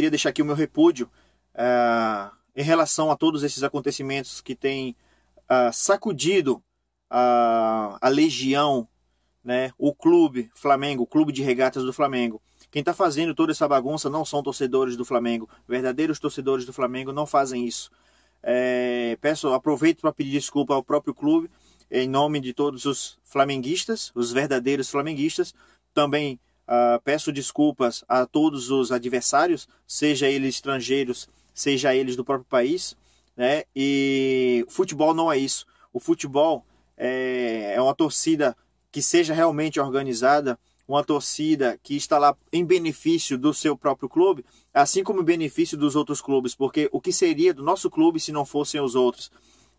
queria deixar aqui o meu repúdio é, em relação a todos esses acontecimentos que têm ah, sacudido a, a legião, né, o clube Flamengo, o clube de regatas do Flamengo. Quem está fazendo toda essa bagunça não são torcedores do Flamengo. Verdadeiros torcedores do Flamengo não fazem isso. É, peço, aproveito para pedir desculpa ao próprio clube, em nome de todos os flamenguistas, os verdadeiros flamenguistas. Também Uh, peço desculpas a todos os adversários, seja eles estrangeiros, seja eles do próprio país, né? E futebol não é isso. O futebol é, é uma torcida que seja realmente organizada, uma torcida que está lá em benefício do seu próprio clube, assim como em benefício dos outros clubes, porque o que seria do nosso clube se não fossem os outros?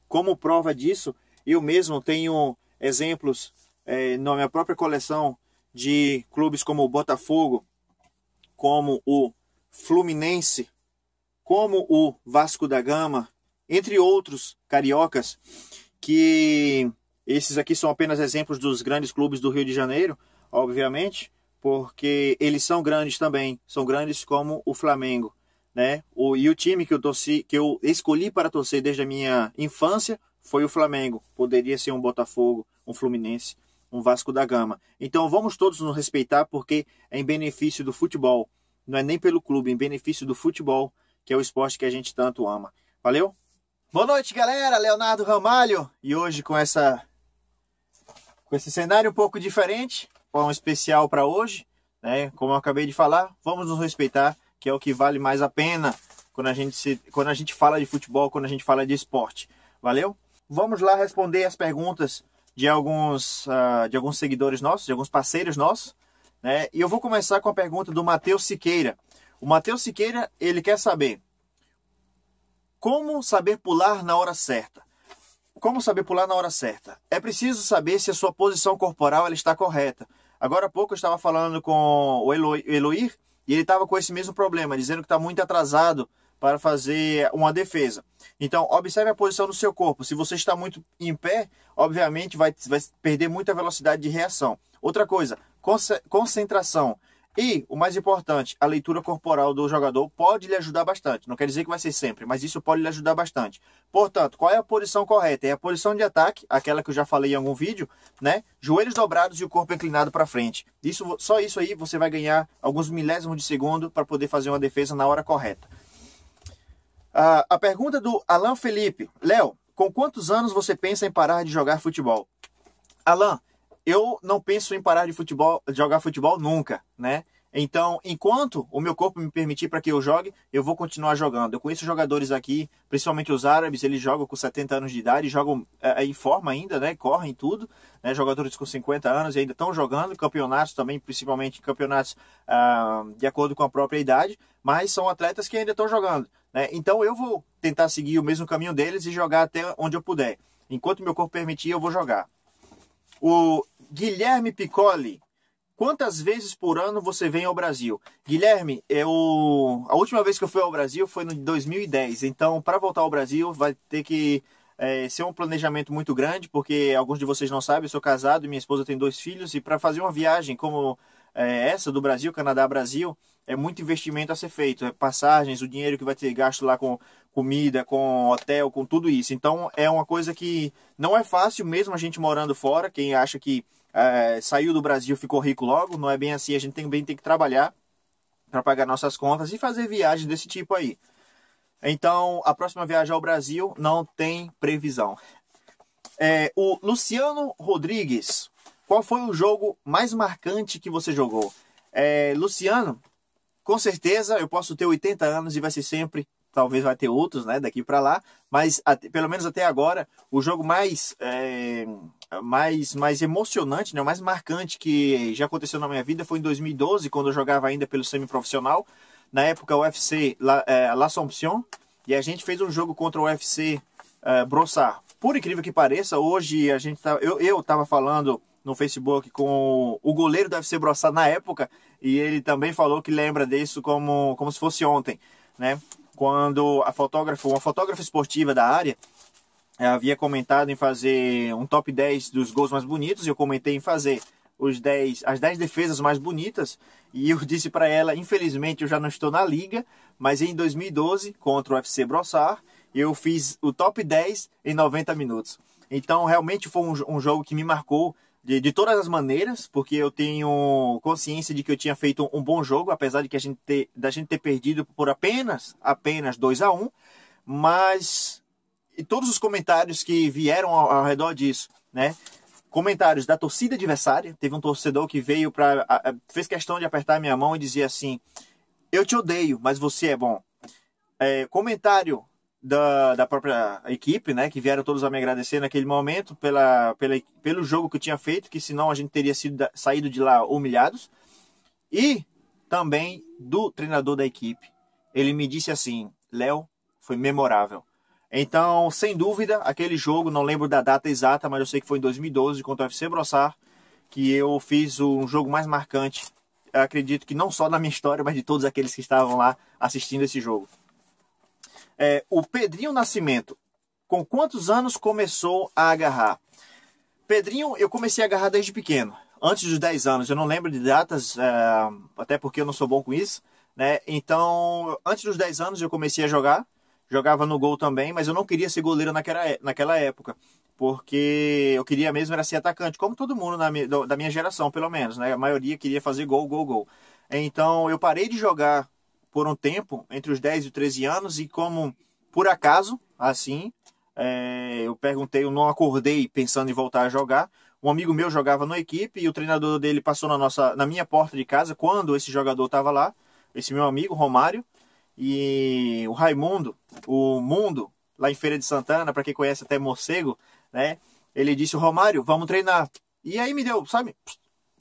Como prova disso, eu mesmo tenho exemplos é, na minha própria coleção de clubes como o Botafogo, como o Fluminense, como o Vasco da Gama, entre outros cariocas, que esses aqui são apenas exemplos dos grandes clubes do Rio de Janeiro, obviamente, porque eles são grandes também, são grandes como o Flamengo, né? O, e o time que eu torci, que eu escolhi para torcer desde a minha infância foi o Flamengo. Poderia ser um Botafogo, um Fluminense, um Vasco da Gama. Então vamos todos nos respeitar porque é em benefício do futebol. Não é nem pelo clube, é em benefício do futebol, que é o esporte que a gente tanto ama. Valeu? Boa noite, galera. Leonardo Ramalho. E hoje com essa com esse cenário um pouco diferente, um especial para hoje, né? Como eu acabei de falar, vamos nos respeitar, que é o que vale mais a pena quando a gente se, quando a gente fala de futebol, quando a gente fala de esporte. Valeu? Vamos lá responder as perguntas de alguns, uh, de alguns seguidores nossos, de alguns parceiros nossos. Né? E eu vou começar com a pergunta do Matheus Siqueira. O Matheus Siqueira, ele quer saber como saber pular na hora certa. Como saber pular na hora certa? É preciso saber se a sua posição corporal ela está correta. Agora há pouco eu estava falando com o Eloir e ele estava com esse mesmo problema, dizendo que está muito atrasado para fazer uma defesa. Então, observe a posição do seu corpo. Se você está muito em pé, obviamente vai, vai perder muita velocidade de reação. Outra coisa, concentração. E, o mais importante, a leitura corporal do jogador pode lhe ajudar bastante. Não quer dizer que vai ser sempre, mas isso pode lhe ajudar bastante. Portanto, qual é a posição correta? É a posição de ataque, aquela que eu já falei em algum vídeo, né? Joelhos dobrados e o corpo inclinado para frente. Isso, só isso aí você vai ganhar alguns milésimos de segundo para poder fazer uma defesa na hora correta a pergunta do Alain Felipe. Léo, com quantos anos você pensa em parar de jogar futebol? Alain, eu não penso em parar de, futebol, de jogar futebol nunca, né? Então, enquanto o meu corpo me permitir para que eu jogue, eu vou continuar jogando. Eu conheço jogadores aqui, principalmente os árabes, eles jogam com 70 anos de idade, jogam é, é, em forma ainda, né? Correm tudo, né? Jogadores com 50 anos ainda estão jogando, campeonatos também, principalmente campeonatos ah, de acordo com a própria idade, mas são atletas que ainda estão jogando. Né? Então eu vou tentar seguir o mesmo caminho deles e jogar até onde eu puder. Enquanto meu corpo permitir, eu vou jogar. O Guilherme Piccoli. Quantas vezes por ano você vem ao Brasil? Guilherme, eu a última vez que eu fui ao Brasil foi no 2010. Então, para voltar ao Brasil, vai ter que é, ser um planejamento muito grande, porque alguns de vocês não sabem, eu sou casado, e minha esposa tem dois filhos e para fazer uma viagem como é, essa do Brasil, Canadá-Brasil, é muito investimento a ser feito, é passagens, o dinheiro que vai ter gasto lá com comida, com hotel, com tudo isso. Então é uma coisa que não é fácil, mesmo a gente morando fora. Quem acha que é, saiu do Brasil ficou rico logo, não é bem assim. A gente também tem que trabalhar para pagar nossas contas e fazer viagens desse tipo aí. Então a próxima viagem ao Brasil não tem previsão. É, o Luciano Rodrigues qual foi o jogo mais marcante que você jogou? É, Luciano, com certeza eu posso ter 80 anos e vai ser sempre, talvez vai ter outros, né, daqui para lá, mas até, pelo menos até agora, o jogo mais é, mais mais emocionante, né, o mais marcante que já aconteceu na minha vida foi em 2012, quando eu jogava ainda pelo semi-profissional, na época UFC La, é, L'Assomption, e a gente fez um jogo contra o UFC é, Brossard. Por incrível que pareça, hoje a gente tá, eu, eu tava falando no Facebook com o goleiro do FC Brossard na época e ele também falou que lembra disso como, como se fosse ontem, né? Quando a fotógrafa, uma fotógrafa esportiva da área eh, havia comentado em fazer um top 10 dos gols mais bonitos e eu comentei em fazer os 10, as 10 defesas mais bonitas e eu disse para ela, infelizmente eu já não estou na liga, mas em 2012 contra o FC Broçar eu fiz o top 10 em 90 minutos. Então realmente foi um, um jogo que me marcou de, de todas as maneiras, porque eu tenho consciência de que eu tinha feito um bom jogo, apesar de que a gente ter, da gente ter perdido por apenas apenas 2 a 1, um, mas e todos os comentários que vieram ao, ao, redor disso, né? Comentários da torcida adversária, teve um torcedor que veio para fez questão de apertar minha mão e dizia assim: "Eu te odeio, mas você é bom". É, comentário da, da própria equipe, né, que vieram todos a me agradecer naquele momento pela, pela, pelo jogo que eu tinha feito, que senão a gente teria sido, saído de lá humilhados, e também do treinador da equipe. Ele me disse assim: Léo, foi memorável. Então, sem dúvida, aquele jogo, não lembro da data exata, mas eu sei que foi em 2012 contra o FC Brossard, que eu fiz um jogo mais marcante, acredito que não só na minha história, mas de todos aqueles que estavam lá assistindo esse jogo. É, o Pedrinho Nascimento, com quantos anos começou a agarrar? Pedrinho, eu comecei a agarrar desde pequeno, antes dos 10 anos. Eu não lembro de datas, é, até porque eu não sou bom com isso. Né? Então, antes dos 10 anos eu comecei a jogar. Jogava no gol também, mas eu não queria ser goleiro naquela, é, naquela época. Porque eu queria mesmo era ser atacante, como todo mundo na, da minha geração, pelo menos. Né? A maioria queria fazer gol, gol, gol. Então, eu parei de jogar por um tempo, entre os 10 e 13 anos, e como por acaso, assim, é, eu perguntei, eu não acordei pensando em voltar a jogar. Um amigo meu jogava na equipe e o treinador dele passou na, nossa, na minha porta de casa quando esse jogador estava lá, esse meu amigo, Romário, e o Raimundo, o Mundo, lá em Feira de Santana, para quem conhece até Morcego, né? Ele disse, Romário, vamos treinar. E aí me deu, sabe,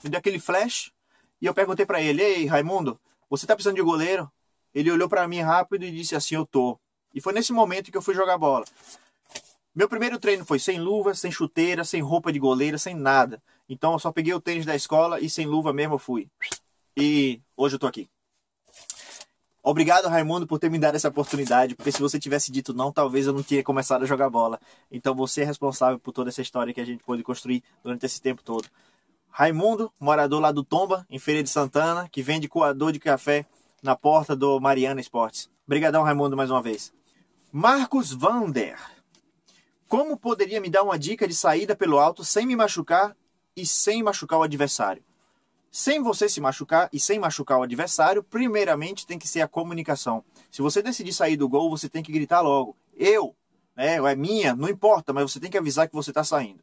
me deu aquele flash e eu perguntei para ele, ei, Raimundo, você tá precisando de goleiro? Ele olhou para mim rápido e disse assim: Eu tô. E foi nesse momento que eu fui jogar bola. Meu primeiro treino foi sem luva, sem chuteira, sem roupa de goleira, sem nada. Então eu só peguei o tênis da escola e sem luva mesmo eu fui. E hoje eu tô aqui. Obrigado, Raimundo, por ter me dado essa oportunidade, porque se você tivesse dito não, talvez eu não teria começado a jogar bola. Então você é responsável por toda essa história que a gente pôde construir durante esse tempo todo. Raimundo, morador lá do Tomba, em Feira de Santana, que vende coador de café na porta do Mariana Esportes. Obrigadão, Raimundo, mais uma vez. Marcos Vander. Como poderia me dar uma dica de saída pelo alto sem me machucar e sem machucar o adversário? Sem você se machucar e sem machucar o adversário, primeiramente tem que ser a comunicação. Se você decidir sair do gol, você tem que gritar logo. Eu, né, ou é minha, não importa, mas você tem que avisar que você está saindo.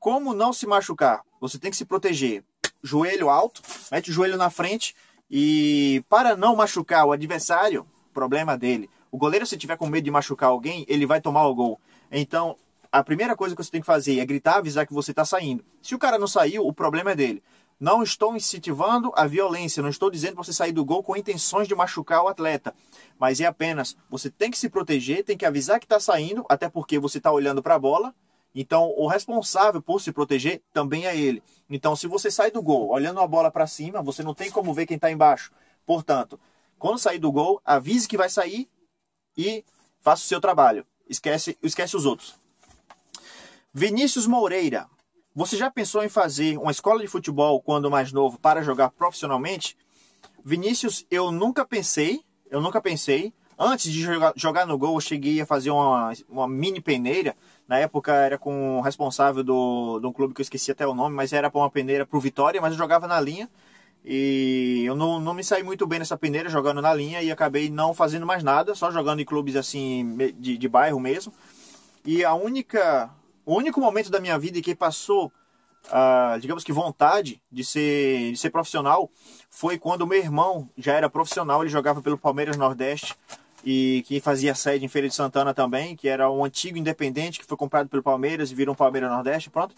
Como não se machucar? Você tem que se proteger. Joelho alto, mete o joelho na frente, e para não machucar o adversário, problema dele. O goleiro, se tiver com medo de machucar alguém, ele vai tomar o gol. Então, a primeira coisa que você tem que fazer é gritar, avisar que você está saindo. Se o cara não saiu, o problema é dele. Não estou incentivando a violência, não estou dizendo para você sair do gol com intenções de machucar o atleta, mas é apenas você tem que se proteger, tem que avisar que está saindo, até porque você está olhando para a bola, então, o responsável por se proteger também é ele. Então, se você sai do gol olhando a bola para cima, você não tem como ver quem está embaixo. Portanto, quando sair do gol, avise que vai sair e faça o seu trabalho. Esquece, esquece os outros. Vinícius Moreira. Você já pensou em fazer uma escola de futebol quando mais novo para jogar profissionalmente? Vinícius, eu nunca pensei, eu nunca pensei, Antes de jogar, jogar no gol, eu cheguei a fazer uma, uma mini peneira. Na época era com o responsável do, do clube que eu esqueci até o nome, mas era para uma peneira para o Vitória, mas eu jogava na linha. E eu não, não me saí muito bem nessa peneira jogando na linha e acabei não fazendo mais nada, só jogando em clubes assim de, de bairro mesmo. E a única, o único momento da minha vida em que passou, ah, digamos que vontade de ser, de ser profissional, foi quando meu irmão já era profissional, ele jogava pelo Palmeiras Nordeste e que fazia sede em Feira de Santana também, que era um antigo independente que foi comprado pelo Palmeiras e virou um Palmeiras Nordeste, pronto.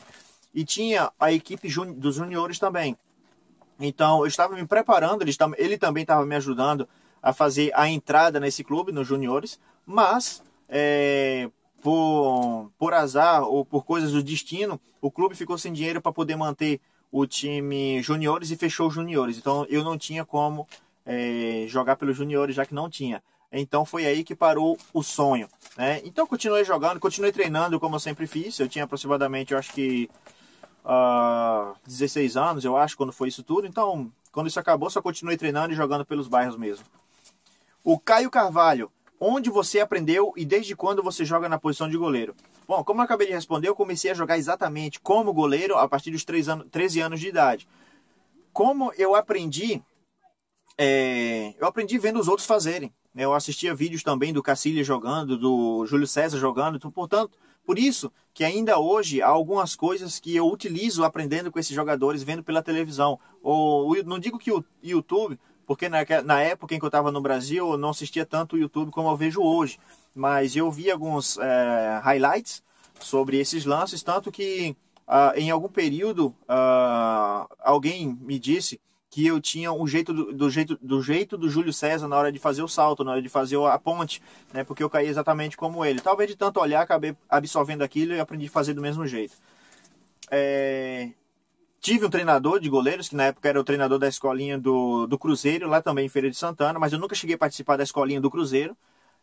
E tinha a equipe dos juniores também. Então eu estava me preparando, ele, estava, ele também estava me ajudando a fazer a entrada nesse clube, nos juniores, mas é, por, por azar ou por coisas do destino, o clube ficou sem dinheiro para poder manter o time juniores e fechou os juniores. Então eu não tinha como é, jogar pelos juniores, já que não tinha. Então foi aí que parou o sonho. Né? Então continuei jogando, continuei treinando como eu sempre fiz. Eu tinha aproximadamente, eu acho que uh, ah, 16 anos, eu acho, quando foi isso tudo. Então, quando isso acabou, só continuei treinando e jogando pelos bairros mesmo. O Caio Carvalho, onde você aprendeu e desde quando você joga na posição de goleiro? Bom, como eu acabei de responder, eu comecei a jogar exatamente como goleiro a partir dos 3 anos, 13 anos de idade. Como eu aprendi, é, eu aprendi vendo os outros fazerem. Né? Eu assistia vídeos também do Cacilha jogando, do Júlio César jogando, então, portanto, por isso que ainda hoje há algumas coisas que eu utilizo aprendendo com esses jogadores, vendo pela televisão. Ou não digo que o YouTube, porque na, na época em que eu estava no Brasil eu não assistia tanto o YouTube como eu vejo hoje, mas eu vi alguns é, highlights sobre esses lances, tanto que ah, em algum período ah, alguém me disse que eu tinha um jeito do, do, jeito do jeito do Júlio César na hora de fazer o salto, na hora de fazer a ponte, né? Porque eu caí exatamente como ele. Talvez de tanto olhar, acabei absorvendo aquilo e aprendi a fazer do mesmo jeito. É... Tive um treinador de goleiros, que na época era o treinador da escolinha do, do Cruzeiro, lá também em Feira de Santana, mas eu nunca cheguei a participar da escolinha do Cruzeiro.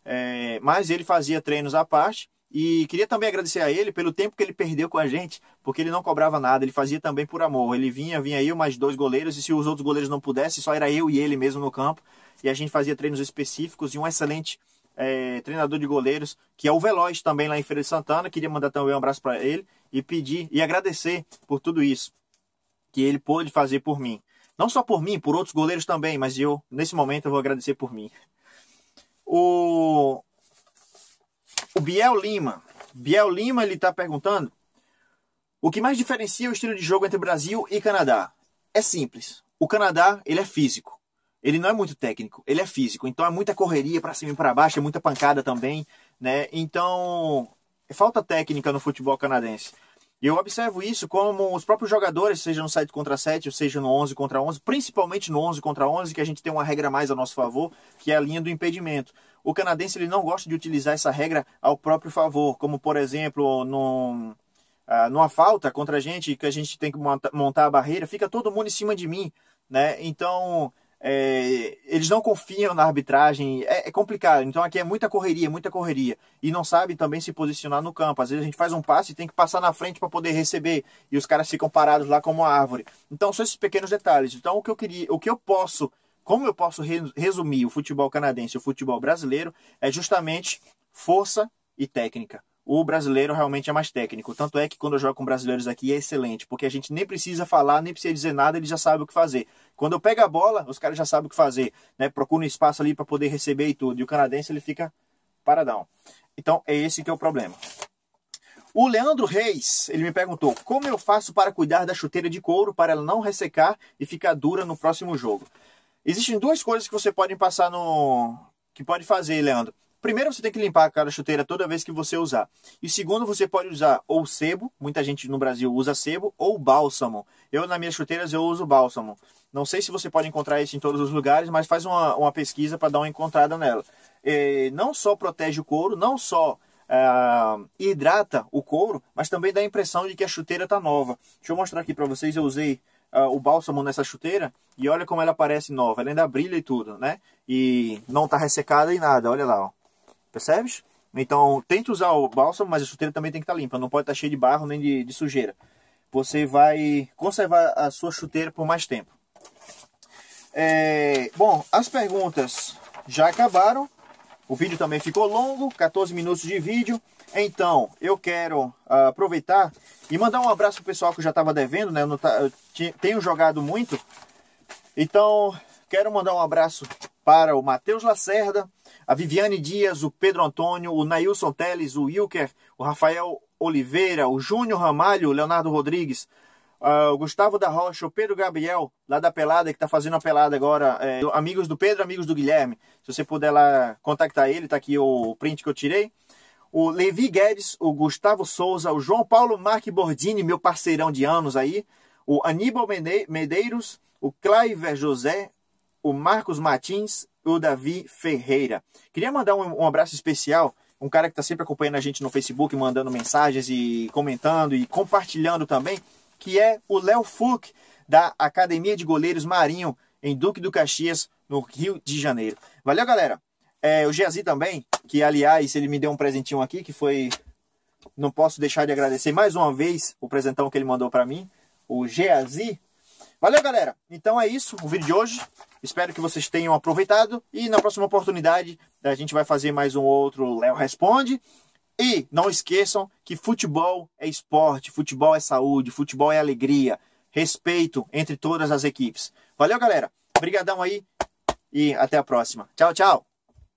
É... Mas ele fazia treinos à parte e queria também agradecer a ele pelo tempo que ele perdeu com a gente, porque ele não cobrava nada, ele fazia também por amor. Ele vinha, vinha eu, mais dois goleiros, e se os outros goleiros não pudessem, só era eu e ele mesmo no campo. E a gente fazia treinos específicos e um excelente é, treinador de goleiros, que é o Veloz também lá em Feira de Santana. Queria mandar também um abraço para ele e pedir e agradecer por tudo isso que ele pôde fazer por mim. Não só por mim, por outros goleiros também, mas eu, nesse momento, eu vou agradecer por mim. O o Biel Lima. Biel Lima ele está perguntando o que mais diferencia o estilo de jogo entre Brasil e Canadá. É simples. O Canadá ele é físico. Ele não é muito técnico. Ele é físico. Então é muita correria para cima e para baixo, é muita pancada também, né? Então é falta técnica no futebol canadense. E eu observo isso como os próprios jogadores, seja no 7 contra 7, ou seja no 11 contra 11, principalmente no 11 contra 11, que a gente tem uma regra mais a nosso favor, que é a linha do impedimento. O canadense ele não gosta de utilizar essa regra ao próprio favor, como por exemplo num, ah, numa falta contra a gente, que a gente tem que monta montar a barreira, fica todo mundo em cima de mim. Né? Então, é, eles não confiam na arbitragem, é, é, complicado. Então aqui é muita correria, muita correria. E não sabe também se posicionar no campo. Às vezes a gente faz um passe e tem que passar na frente para poder receber. E os caras ficam parados lá como árvore. Então são esses pequenos detalhes. Então o que eu queria, o que eu posso, como eu posso resumir o futebol canadense e o futebol brasileiro, é justamente força e técnica o brasileiro realmente é mais técnico. Tanto é que quando eu jogo com brasileiros aqui é excelente, porque a gente nem precisa falar, nem precisa dizer nada, eles já sabem o que fazer. Quando eu pego a bola, os caras já sabem o que fazer, né? Procura um espaço ali para poder receber e tudo. E o canadense ele fica paradão. Então é esse que é o problema. O Leandro Reis, ele me perguntou: "Como eu faço para cuidar da chuteira de couro para ela não ressecar e ficar dura no próximo jogo?" Existem duas coisas que você pode passar no que pode fazer, Leandro. Primeiro, você tem que limpar cada chuteira toda vez que você usar. E segundo, você pode usar ou sebo, muita gente no Brasil usa sebo, ou bálsamo. Eu, nas minhas chuteiras, eu uso bálsamo. Não sei se você pode encontrar isso em todos os lugares, mas faz uma, uma pesquisa para dar uma encontrada nela. E é, não só protege o couro, não só Uh, hidrata o couro, mas também dá a impressão de que a chuteira está nova. Deixa eu mostrar aqui para vocês, eu usei uh, o bálsamo nessa chuteira e olha como ela parece nova, ela ainda brilha e tudo, né? E não está ressecada e nada, olha lá, ó. Percebes? Então, tente usar o bálsamo, mas a chuteira também tem que estar tá limpa. Não pode estar tá cheia de barro nem de, de, sujeira. Você vai conservar a sua chuteira por mais tempo. É, bom, as perguntas já acabaram. O vídeo também ficou longo, 14 minutos de vídeo. Então, eu quero uh, aproveitar e mandar um abraço pro pessoal que já estava devendo, né? Eu, tá, eu tenho jogado muito. Então, quero mandar um abraço para o Matheus Lacerda, a Viviane Dias, o Pedro Antônio, o Nailson Teles, o Wilker, o Rafael Oliveira, o Júnior Ramalho, o Leonardo Rodrigues, ah, o Gustavo da Rocha, o Pedro Gabriel, lá da Pelada, que está fazendo a pelada agora, é, amigos do Pedro, amigos do Guilherme. Se você puder lá contactar ele, está aqui o print que eu tirei. O Levi Guedes, o Gustavo Souza, o João Paulo Marque Bordini, meu parceirão de anos aí, o Aníbal Medeiros, o Claiver José, o Marcos Martins, o Davi Ferreira. Queria mandar um, um abraço especial, um cara que está sempre acompanhando a gente no Facebook, mandando mensagens e comentando e compartilhando também, que é o Léo Fuch, da Academia de Goleiros Marinho, em Duque do Caxias, no Rio de Janeiro. Valeu, galera! É, o Geazi também, que aliás, ele me deu um presentinho aqui, que foi. Não posso deixar de agradecer mais uma vez o presentão que ele mandou para mim, o Geazi. Valeu, galera! Então é isso, o vídeo de hoje. Espero que vocês tenham aproveitado e na próxima oportunidade a gente vai fazer mais um outro Léo Responde. E não esqueçam que futebol é esporte, futebol é saúde, futebol é alegria, respeito entre todas as equipes. Valeu, galera. Obrigadão aí e até a próxima. Tchau, tchau.